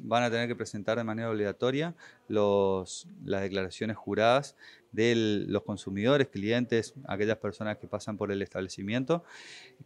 van a tener que presentar de manera obligatoria los, las declaraciones juradas de los consumidores, clientes, aquellas personas que pasan por el establecimiento.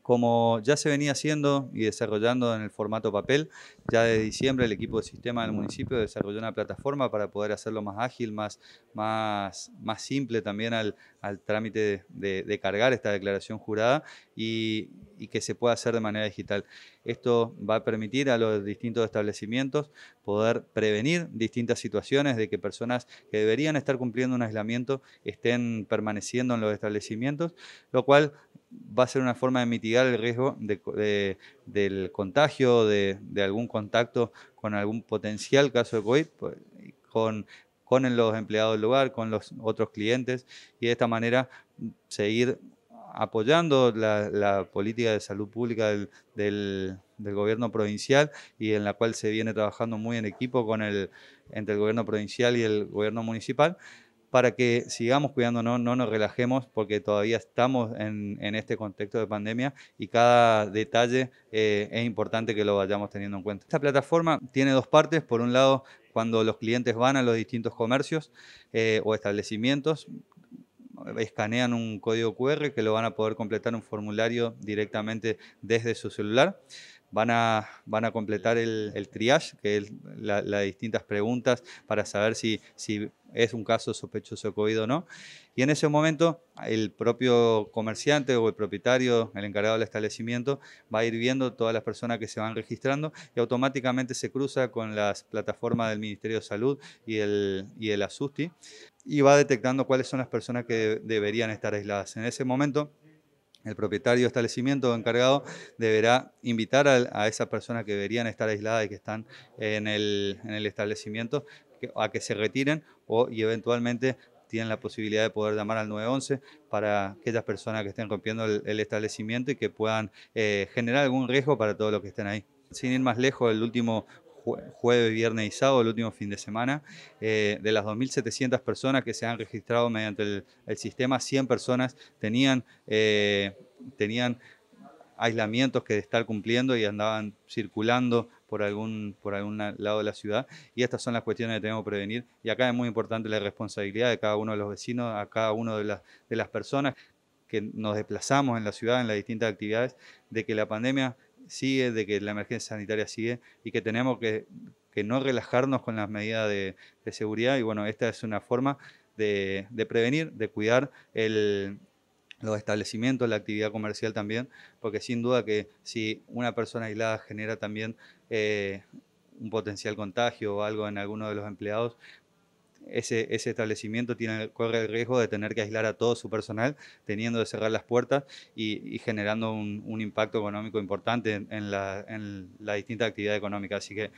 Como ya se venía haciendo y desarrollando en el formato papel, ya de diciembre el equipo de sistema del municipio desarrolló una plataforma para poder hacerlo más ágil, más, más, más simple también al, al trámite de, cargar esta declaración jurada y que se pueda hacer de manera digital. Esto va a permitir a los distintos establecimientos poder prevenir distintas situaciones de que personas que deberían estar cumpliendo un aislamiento estén permaneciendo en los establecimientos, lo cual va a ser una forma de mitigar el riesgo del contagio, de, de, algún contacto con algún potencial caso de COVID, pues, con, los empleados del lugar, con los otros clientes, y de esta manera seguir apoyando la, política de salud pública del, gobierno provincial y en la cual se viene trabajando muy en equipo con el, entre el gobierno provincial y el gobierno municipal para que sigamos cuidándonos, no nos relajemos, porque todavía estamos en, este contexto de pandemia y cada detalle eh, es importante que lo vayamos teniendo en cuenta. Esta plataforma tiene dos partes. Por un lado, cuando los clientes van a los distintos comercios eh, o establecimientos, escanean un código QR que lo van a poder completar un formulario directamente desde su celular van a, van a completar el, triage, que es las distintas preguntas para saber si, si es un caso sospechoso de COVID o no. Y en ese momento el propio comerciante o el propietario, el encargado del establecimiento, va a ir viendo todas las personas que se van registrando y automáticamente se cruza con las plataformas del Ministerio de Salud y el, y el ASUSTI y va detectando cuáles son las personas que deberían estar aisladas. En ese momento el propietario de establecimiento o encargado deberá invitar a, esas personas que deberían estar aisladas y que están en el, establecimiento a que se retiren o y eventualmente tienen la posibilidad de poder llamar al 911 para aquellas personas que estén rompiendo el, establecimiento y que puedan eh, generar algún riesgo para todos los que estén ahí sin ir más lejos, el último jueves, viernes y sábado, el último fin de semana. Eh, de las 2.700 personas que se han registrado mediante el, sistema, 100 personas tenían, eh, tenían aislamientos que estar cumpliendo y andaban circulando por algún, por algún lado de la ciudad. Y estas son las cuestiones que tenemos que prevenir. Y acá es muy importante la responsabilidad de cada uno de los vecinos, a cada una de las, de las personas que nos desplazamos en la ciudad, en las distintas actividades, de que la pandemia sigue, de que la emergencia sanitaria sigue y que tenemos que, no relajarnos con las medidas de, seguridad. Y bueno, esta es una forma de, prevenir, de cuidar los establecimientos, la actividad comercial también, porque sin duda que si una persona aislada genera también eh, un potencial contagio o algo en alguno de los empleados, ese, establecimiento tiene, corre el riesgo de tener que aislar a todo su personal, teniendo de cerrar las puertas y, generando un, impacto económico importante en, la, distinta actividad económica. Así que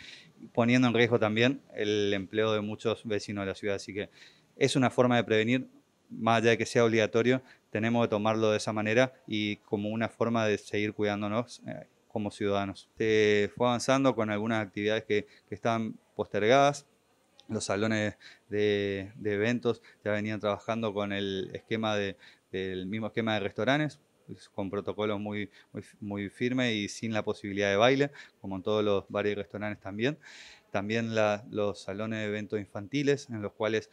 poniendo en riesgo también el empleo de muchos vecinos de la ciudad. Así que es una forma de prevenir, más allá de que sea obligatorio, tenemos que tomarlo de esa manera y como una forma de seguir cuidándonos eh, como ciudadanos. Se eh, fue avanzando con algunas actividades que, que estaban postergadas, los salones de, eventos ya venían trabajando con el esquema del mismo esquema de restaurantes, con protocolos muy, muy, firmes y sin la posibilidad de baile, como en todos los bares y restaurantes también. También los salones de eventos infantiles, en los cuales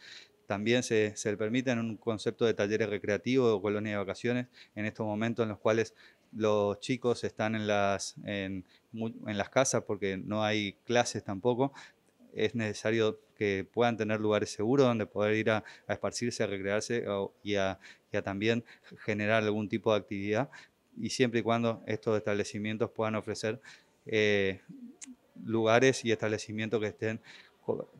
también se, se le permite un concepto de talleres recreativos o colonia de vacaciones, en estos momentos en los cuales los chicos están en las, en, en las casas porque no hay clases tampoco, es necesario que puedan tener lugares seguros donde poder ir a, esparcirse, a recrearse y, a, también generar algún tipo de actividad y siempre y cuando estos establecimientos puedan ofrecer eh, lugares y establecimientos que estén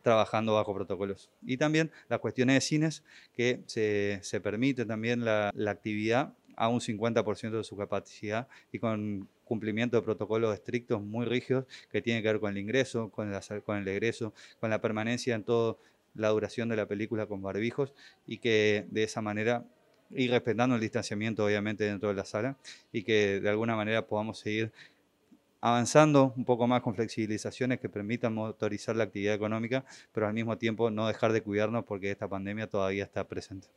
trabajando bajo protocolos. Y también las cuestiones de cines, que se, permite también la, la actividad a un 50% de su capacidad y con cumplimiento de protocolos estrictos muy rígidos que tienen que ver con el ingreso, con, la, con el egreso, con la permanencia en toda la duración de la película con barbijos y que de esa manera ir respetando el distanciamiento obviamente dentro de la sala y que de alguna manera podamos seguir avanzando un poco más con flexibilizaciones que permitan motorizar la actividad económica, pero al mismo tiempo no dejar de cuidarnos porque esta pandemia todavía está presente.